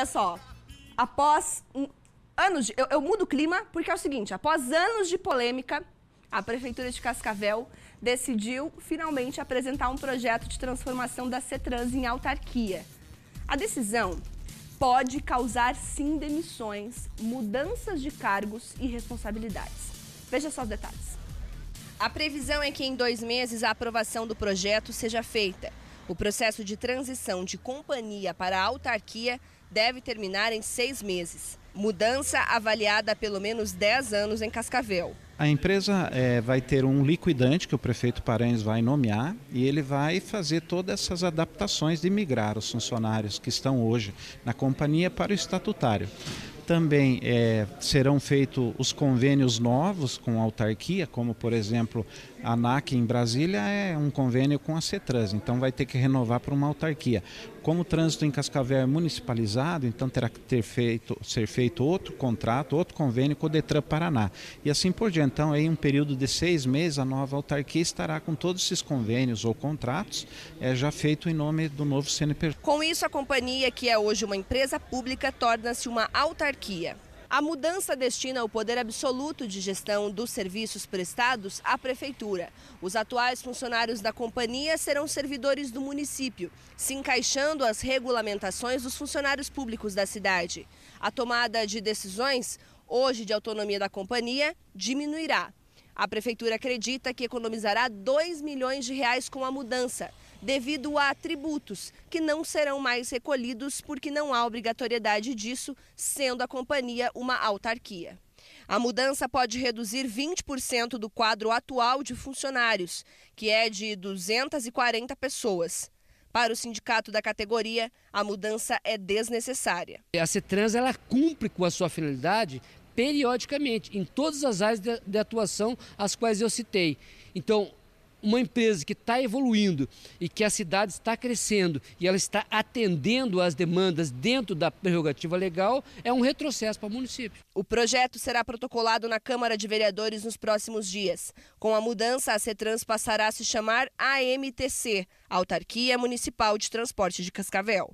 Olha só, após um, anos de, eu, eu mudo o clima porque é o seguinte, após anos de polêmica, a Prefeitura de Cascavel decidiu finalmente apresentar um projeto de transformação da CETRANS em autarquia. A decisão pode causar sim demissões, mudanças de cargos e responsabilidades. Veja só os detalhes. A previsão é que em dois meses a aprovação do projeto seja feita. O processo de transição de companhia para a autarquia deve terminar em seis meses. Mudança avaliada a pelo menos 10 anos em Cascavel. A empresa é, vai ter um liquidante que o prefeito Paranhos vai nomear e ele vai fazer todas essas adaptações de migrar os funcionários que estão hoje na companhia para o estatutário. Também é, serão feitos os convênios novos com a autarquia, como por exemplo a ANAC em Brasília é um convênio com a CETRANS, então vai ter que renovar para uma autarquia. Como o trânsito em Cascavel é municipalizado, então terá que ter feito, ser feito outro contrato, outro convênio com o Detran Paraná. E assim por diante. Então, em um período de seis meses, a nova autarquia estará com todos esses convênios ou contratos é, já feito em nome do novo CNPJ. Com isso, a companhia, que é hoje uma empresa pública, torna-se uma autarquia autarquia. A mudança destina o poder absoluto de gestão dos serviços prestados à prefeitura. Os atuais funcionários da companhia serão servidores do município, se encaixando às regulamentações dos funcionários públicos da cidade. A tomada de decisões, hoje de autonomia da companhia, diminuirá. A prefeitura acredita que economizará 2 milhões de reais com a mudança, devido a tributos que não serão mais recolhidos porque não há obrigatoriedade disso, sendo a companhia uma autarquia. A mudança pode reduzir 20% do quadro atual de funcionários, que é de 240 pessoas. Para o sindicato da categoria, a mudança é desnecessária. A CETRANS ela cumpre com a sua finalidade periodicamente, em todas as áreas de, de atuação as quais eu citei. Então, uma empresa que está evoluindo e que a cidade está crescendo e ela está atendendo às demandas dentro da prerrogativa legal, é um retrocesso para o município. O projeto será protocolado na Câmara de Vereadores nos próximos dias. Com a mudança, a CETRANS passará a se chamar AMTC, Autarquia Municipal de Transporte de Cascavel.